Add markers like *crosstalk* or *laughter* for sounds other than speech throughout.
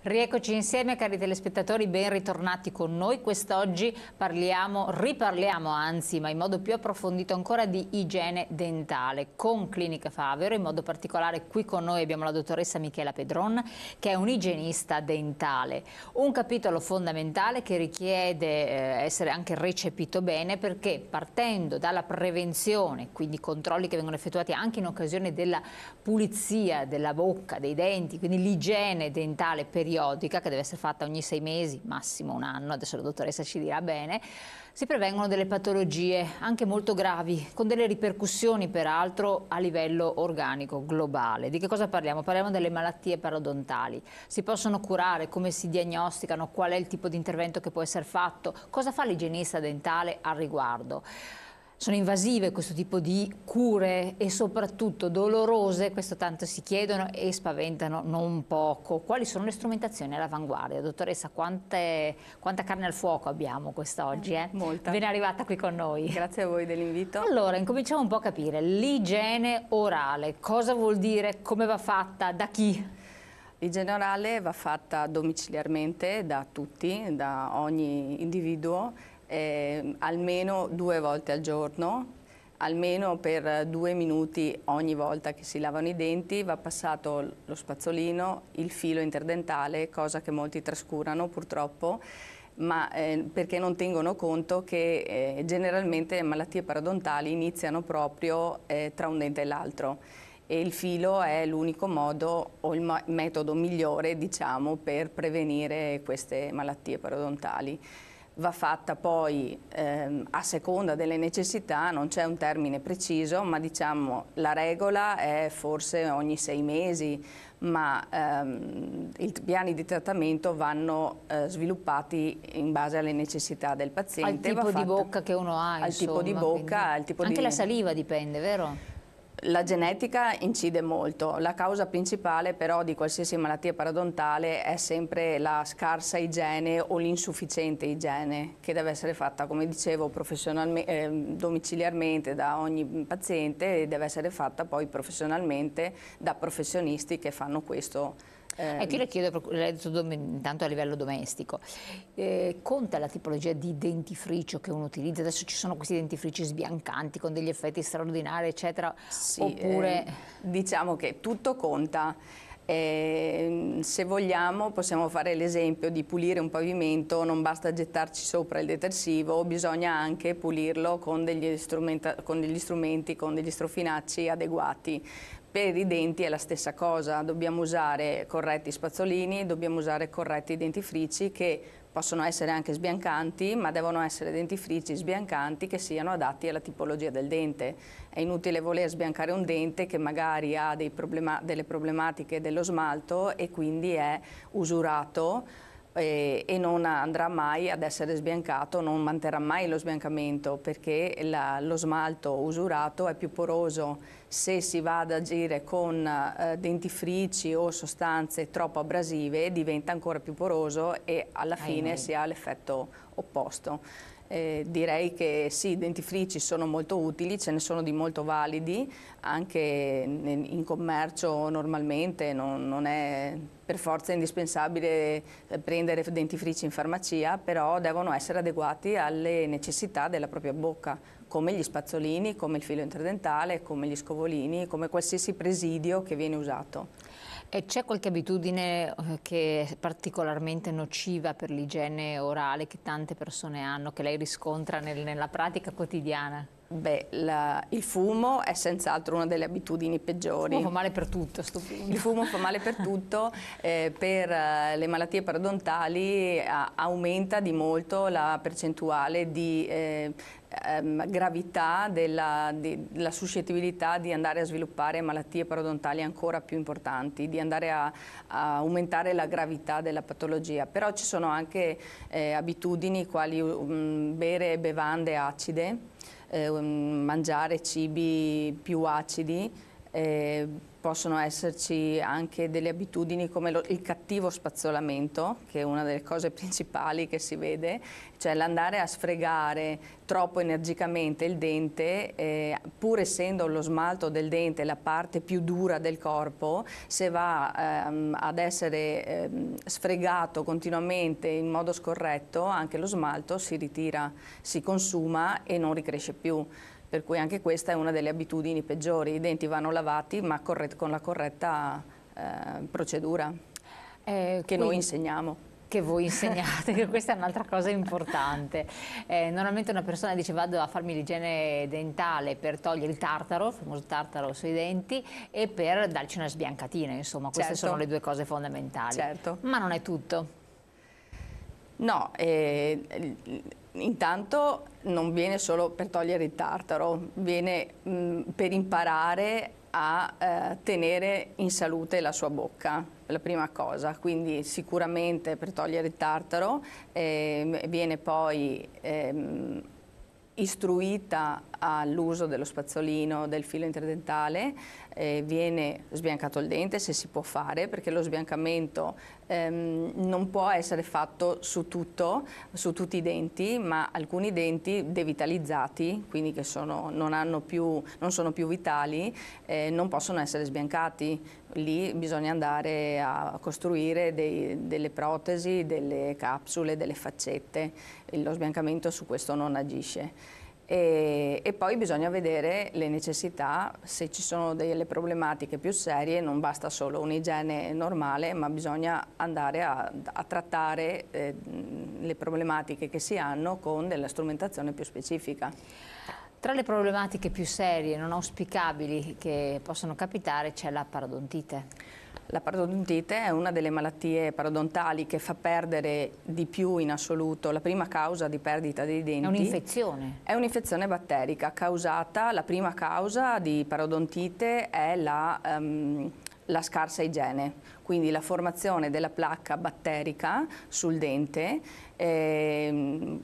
Rieccoci insieme cari telespettatori, ben ritornati con noi. Quest'oggi parliamo, riparliamo anzi, ma in modo più approfondito ancora di igiene dentale con Clinica Favero, in modo particolare qui con noi abbiamo la dottoressa Michela Pedron che è un igienista dentale. Un capitolo fondamentale che richiede eh, essere anche recepito bene perché partendo dalla prevenzione, quindi controlli che vengono effettuati anche in occasione della pulizia della bocca, dei denti, quindi l'igiene dentale per periodica che deve essere fatta ogni sei mesi, massimo un anno, adesso la dottoressa ci dirà bene, si prevengono delle patologie anche molto gravi, con delle ripercussioni peraltro a livello organico, globale. Di che cosa parliamo? Parliamo delle malattie parodontali. Si possono curare, come si diagnosticano, qual è il tipo di intervento che può essere fatto, cosa fa l'igienista dentale al riguardo sono invasive questo tipo di cure e soprattutto dolorose, questo tanto si chiedono e spaventano non poco. Quali sono le strumentazioni all'avanguardia? Dottoressa, quante, quanta carne al fuoco abbiamo quest'oggi? Eh, eh? Molta. Ben arrivata qui con noi. Grazie a voi dell'invito. Allora, incominciamo un po' a capire l'igiene orale, cosa vuol dire, come va fatta, da chi? L'igiene orale va fatta domiciliarmente da tutti, da ogni individuo eh, almeno due volte al giorno, almeno per due minuti ogni volta che si lavano i denti va passato lo spazzolino, il filo interdentale, cosa che molti trascurano purtroppo, ma eh, perché non tengono conto che eh, generalmente le malattie parodontali iniziano proprio eh, tra un dente e l'altro e il filo è l'unico modo o il metodo migliore diciamo, per prevenire queste malattie parodontali va fatta poi ehm, a seconda delle necessità, non c'è un termine preciso, ma diciamo la regola è forse ogni sei mesi, ma ehm, i piani di trattamento vanno eh, sviluppati in base alle necessità del paziente. Al tipo fatta, di bocca che uno ha, Al insomma, tipo di bocca, al tipo Anche di... la saliva dipende, vero? La genetica incide molto, la causa principale però di qualsiasi malattia parodontale è sempre la scarsa igiene o l'insufficiente igiene che deve essere fatta, come dicevo, eh, domiciliarmente da ogni paziente e deve essere fatta poi professionalmente da professionisti che fanno questo eh, ecco, io le chiedo, lei detto intanto a livello domestico, eh, conta la tipologia di dentifricio che uno utilizza? Adesso ci sono questi dentifrici sbiancanti con degli effetti straordinari, eccetera, sì, oppure... Eh, diciamo che tutto conta. Eh, se vogliamo possiamo fare l'esempio di pulire un pavimento, non basta gettarci sopra il detersivo, bisogna anche pulirlo con degli, con degli strumenti, con degli strofinacci adeguati. Per i denti è la stessa cosa, dobbiamo usare corretti spazzolini, dobbiamo usare corretti dentifrici che possono essere anche sbiancanti, ma devono essere dentifrici sbiancanti che siano adatti alla tipologia del dente. È inutile voler sbiancare un dente che magari ha problema delle problematiche dello smalto e quindi è usurato eh, e non andrà mai ad essere sbiancato, non manterrà mai lo sbiancamento perché la, lo smalto usurato è più poroso se si va ad agire con eh, dentifrici o sostanze troppo abrasive diventa ancora più poroso e alla fine si ha l'effetto opposto. Eh, direi che sì, i dentifrici sono molto utili, ce ne sono di molto validi, anche in commercio normalmente non, non è per forza indispensabile eh, prendere dentifrici in farmacia, però devono essere adeguati alle necessità della propria bocca, come gli spazzolini, come il filo interdentale, come gli scovolini, come qualsiasi presidio che viene usato. E c'è qualche abitudine eh, che è particolarmente nociva per l'igiene orale che tante persone hanno, che lei riscontra nel, nella pratica quotidiana? Beh, la, il fumo è senz'altro una delle abitudini peggiori. Il fumo fa male per tutto, stupendo. Il fumo fa male per tutto, eh, per eh, le malattie parodontali a, eh, aumenta di molto la percentuale di eh, ehm, gravità della, di, della, suscettibilità di andare a sviluppare malattie parodontali ancora più importanti, di andare a, a aumentare la gravità della patologia. Però ci sono anche eh, abitudini quali um, bere bevande acide, eh, ehm, mangiare cibi più acidi eh, possono esserci anche delle abitudini come lo, il cattivo spazzolamento, che è una delle cose *laughs* principali che si vede, cioè l'andare a sfregare troppo energicamente il dente, eh, pur essendo lo smalto del dente la parte più dura del corpo, se va ehm, ad essere ehm, sfregato continuamente in modo scorretto, anche lo smalto si ritira, si consuma e non ricresce più per cui anche questa è una delle abitudini peggiori, i denti vanno lavati ma con la corretta eh, procedura eh, che noi insegniamo che voi *laughs* insegnate, che questa è un'altra cosa importante. Eh, normalmente una persona dice vado a farmi l'igiene dentale per togliere il tartaro, il famoso tartaro sui denti, e per darci una sbiancatina, insomma, queste certo. sono le due cose fondamentali. Certo. Ma non è tutto. No, eh, intanto non viene solo per togliere il tartaro, viene mh, per imparare a eh, tenere in salute la sua bocca, la prima cosa, quindi sicuramente per togliere il tartaro eh, viene poi eh, istruita all'uso dello spazzolino, del filo interdentale, eh, viene sbiancato il dente se si può fare perché lo sbiancamento ehm, non può essere fatto su tutto, su tutti i denti, ma alcuni denti devitalizzati, quindi che sono, non, più, non, sono più vitali, eh, non possono essere sbiancati. Lì bisogna andare a costruire dei, delle protesi, delle capsule, delle faccette. Lo sbiancamento su questo non agisce. E, e, poi bisogna vedere le necessità, se ci sono delle problematiche più serie non basta solo un'igiene normale ma bisogna andare a, a trattare eh, le problematiche che si hanno con della strumentazione più specifica. Tra le problematiche più serie e non auspicabili che possono capitare c'è la parodontite. La parodontite è una delle malattie parodontali che fa perdere di più in assoluto la prima causa di perdita dei denti. È un'infezione? È un'infezione batterica causata, la prima causa di parodontite è la, um, la scarsa igiene quindi la formazione della placca batterica sul dente. Ehm,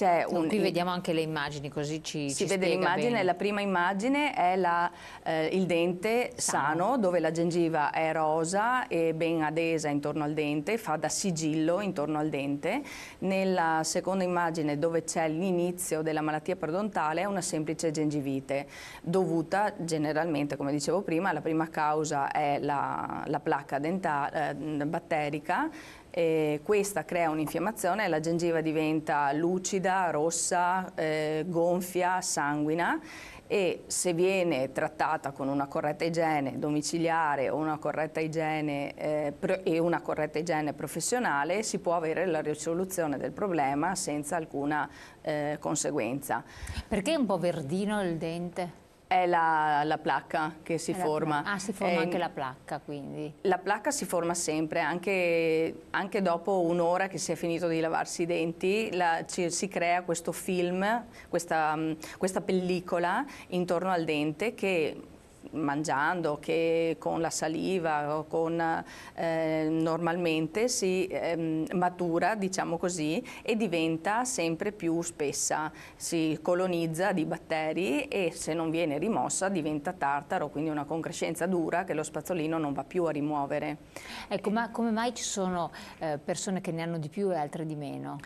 un, qui vediamo anche le immagini così ci Si ci vede l'immagine, la prima immagine è la, eh, il dente sano. sano. dove la gengiva è rosa e ben adesa intorno al dente, fa da sigillo intorno al dente. Nella seconda immagine dove c'è l'inizio della malattia perdontale è una semplice gengivite dovuta generalmente, come dicevo prima, la prima causa è la, la placca dentale eh, batterica e questa crea un'infiammazione e la gengiva diventa lucida, rossa, eh, gonfia, sanguina e se viene trattata con una corretta igiene domiciliare o una corretta igiene, eh, e una corretta igiene professionale si può avere la risoluzione del problema senza alcuna eh, conseguenza. Perché è un po' verdino il dente? È la, la, placca che si la, forma. Ah, si forma eh, anche la placca quindi? La placca si forma sempre, anche, anche dopo un'ora che si è finito di lavarsi i denti, la, ci, si crea questo film, questa, questa pellicola intorno al dente che mangiando che con la saliva o con, eh, normalmente si eh, matura diciamo così e diventa sempre più spessa, si colonizza di batteri e se non viene rimossa diventa tartaro, quindi una concrescenza dura che lo spazzolino non va più a rimuovere. Ecco, ma come mai ci sono eh, persone che ne hanno di più e altre di meno?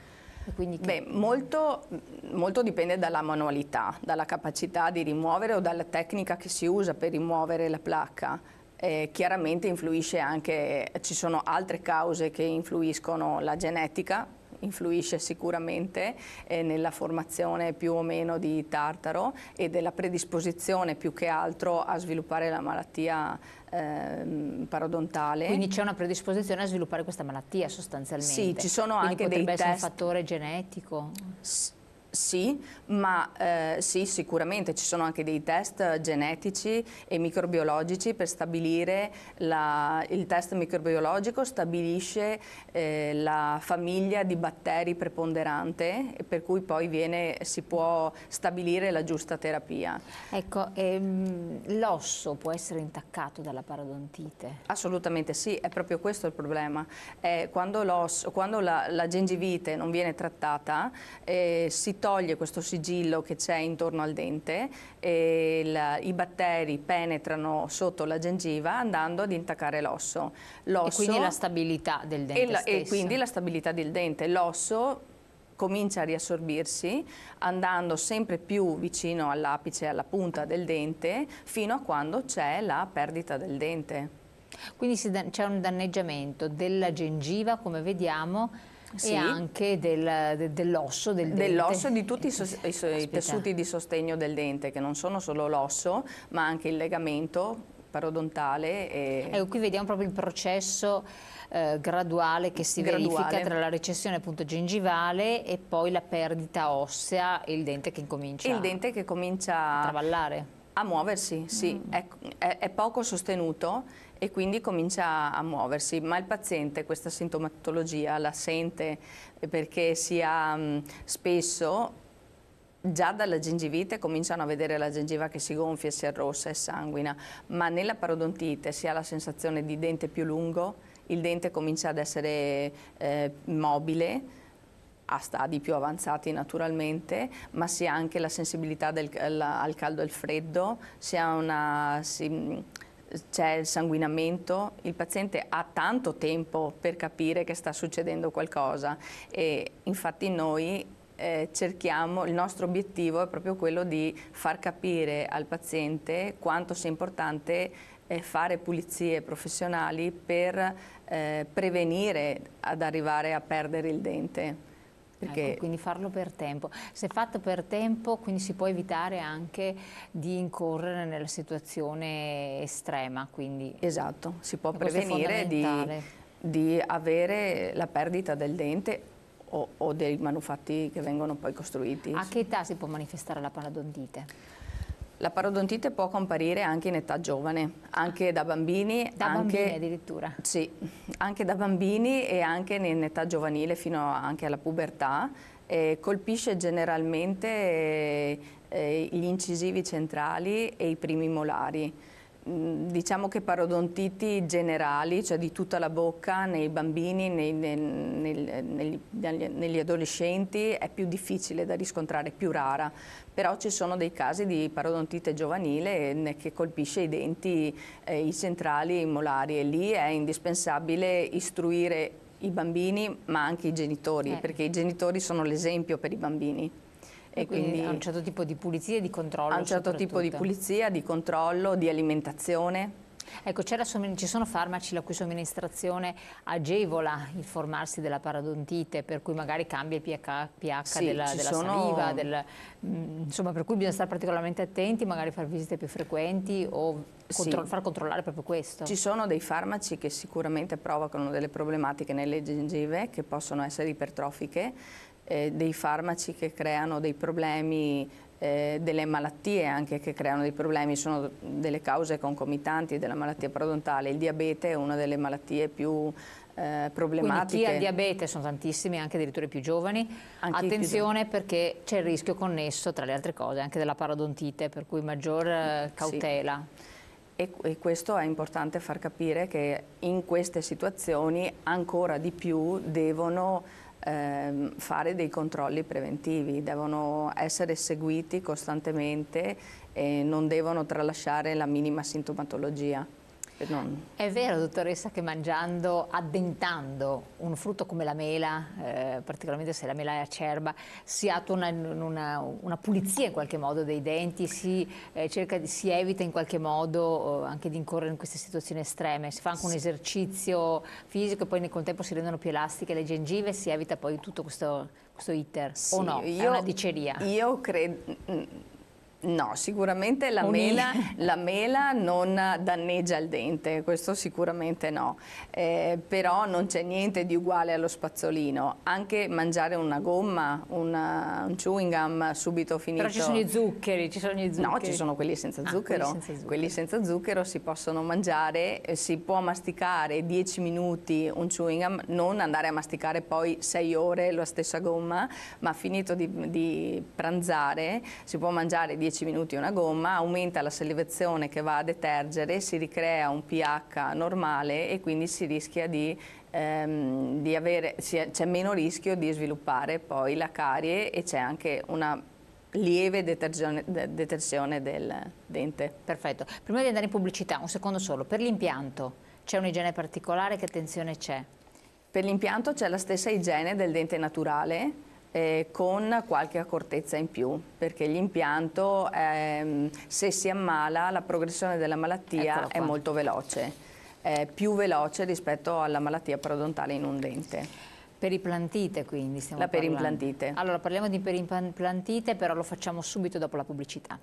Che... Beh, molto, mm, molto, dipende dalla manualità, dalla capacità di rimuovere o dalla tecnica che si usa per rimuovere la placca. Eh, chiaramente influisce anche, ci sono altre cause che influiscono la genetica, influisce sicuramente eh, nella formazione più o meno di tartaro e della predisposizione più che altro a sviluppare la malattia ehm, parodontale. Quindi c'è una predisposizione a sviluppare questa malattia sostanzialmente? Sì, ci sono Quindi anche dei test. Potrebbe essere un fattore genetico? S sì, ma eh, sì, sicuramente ci sono anche dei test genetici e microbiologici per stabilire, la, il test microbiologico stabilisce eh, la famiglia di batteri preponderante per cui poi viene, si può stabilire la giusta terapia. Ecco, ehm, l'osso può essere intaccato dalla parodontite? Assolutamente sì, è proprio questo il problema. È quando, quando la, la, gengivite non viene trattata eh, si toglie questo sigillo che c'è intorno al dente e la, i batteri penetrano sotto la gengiva andando ad intaccare l'osso. E quindi la stabilità del dente e, la, e quindi la stabilità del dente. L'osso comincia a riassorbirsi andando sempre più vicino all'apice alla punta del dente fino a quando c'è la perdita del dente. Quindi c'è un danneggiamento della gengiva, come vediamo, sì. e anche del, dell'osso del dente. Dell'osso e di tutti i, so, i, tessuti di sostegno del dente, che non sono solo l'osso, ma anche il legamento parodontale. E... Ecco, qui vediamo proprio il processo eh, graduale che si graduale. verifica tra la recessione appunto gengivale e poi la perdita ossea e il dente che incomincia, il dente che comincia a, a travallare. A muoversi, sì, mm. è, ecco, è, è poco sostenuto e quindi comincia a muoversi, ma il paziente questa sintomatologia la sente perché si ha mm, spesso già dalla gengivite cominciano a vedere la gengiva che si gonfia, si arrossa e sanguina, ma nella parodontite si ha la sensazione di dente più lungo, il dente comincia ad essere eh, mobile, a stadi più avanzati naturalmente, ma si ha anche la sensibilità del, la, al caldo e al freddo, si ha una... Si, c'è il sanguinamento, il paziente ha tanto tempo per capire che sta succedendo qualcosa e infatti noi eh, cerchiamo, il nostro obiettivo è proprio quello di far capire al paziente quanto sia importante eh, fare pulizie professionali per eh, prevenire ad arrivare a perdere il dente. Ecco, quindi farlo per tempo. Se fatto per tempo, quindi si può evitare anche di incorrere nella situazione estrema. Quindi esatto, si può prevenire di, di, avere la perdita del dente o, o dei manufatti che vengono poi costruiti. A che età si può manifestare la paladondite? La parodontite può comparire anche in età giovane, anche da bambini. Da anche, bambini addirittura? Sì, anche da bambini e anche in età giovanile fino anche alla pubertà. Eh, colpisce generalmente eh, gli incisivi centrali e i primi molari diciamo che parodontiti generali, cioè di tutta la bocca, nei bambini, nei, nei, nei, negli, adolescenti, è più difficile da riscontrare, più rara. Però ci sono dei casi di parodontite giovanile eh, che colpisce i denti, eh, i centrali, i molari e lì è indispensabile istruire i bambini ma anche i genitori, eh. perché i genitori sono l'esempio per i bambini. E quindi, quindi a un certo tipo di pulizia e di controllo. A un certo tipo di pulizia, di controllo, di alimentazione. Ecco, ci sono farmaci la cui somministrazione agevola il formarsi della paradontite, per cui magari cambia il pH, pH sì, della, della sono... saliva, del, mm, insomma, per cui bisogna stare particolarmente attenti, magari fare visite più frequenti o contro sì. far controllare proprio questo. Ci sono dei farmaci che sicuramente provocano delle problematiche nelle gengive, che possono essere ipertrofiche, eh, dei farmaci che creano dei problemi, eh, delle malattie anche che creano dei problemi, sono delle cause concomitanti della malattia parodontale. Il diabete è una delle malattie più eh, problematiche. Quindi chi ha diabete sono tantissimi, anche addirittura i più giovani. Anche Attenzione perché c'è il rischio connesso, tra le altre cose, anche della parodontite, per cui maggior eh, cautela. Sì. E, e questo è importante far capire che in queste situazioni ancora di più devono eh, fare dei controlli preventivi, devono essere seguiti costantemente e non devono tralasciare la minima sintomatologia. Non... È vero, dottoressa, che mangiando, addentando un frutto come la mela, eh, particolarmente se la mela è acerba, si attua una, una, una pulizia in qualche modo dei denti, si, eh, di, si evita in qualche modo eh, anche di incorrere in queste situazioni estreme, si fa anche un esercizio fisico e poi nel contempo si rendono più elastiche le gengive e si evita poi tutto questo, questo iter, sì, o no? Io, è una diceria. Io credo mm, No, sicuramente la mela, *laughs* la mela, non danneggia il dente, questo sicuramente no, eh, però non c'è niente di uguale allo spazzolino, anche mangiare una gomma, una, un chewing gum subito finito. Però ci sono i zuccheri, ci sono gli zuccheri. No, ci sono quelli senza zucchero, ah, quelli, senza quelli senza zucchero si possono mangiare, eh, si può masticare 10 minuti un chewing gum, non andare a masticare poi 6 ore la stessa gomma, ma finito di, di pranzare si può mangiare 10 10 minuti una gomma, aumenta la salivazione che va a detergere, si ricrea un pH normale e quindi si rischia di ehm, c'è meno rischio di sviluppare poi la carie e c'è anche una lieve detersione del dente. Perfetto. Prima di andare in pubblicità, un secondo solo, per l'impianto c'è un'igiene particolare, che attenzione c'è? Per l'impianto c'è la stessa igiene del dente naturale, eh, con qualche accortezza in più, perché l'impianto ehm, se si ammala la progressione della malattia è molto veloce, eh, più veloce rispetto alla malattia parodontale in un dente. Periplantite quindi stiamo la parlando. La periplantite. Allora parliamo di periplantite però lo facciamo subito dopo la pubblicità.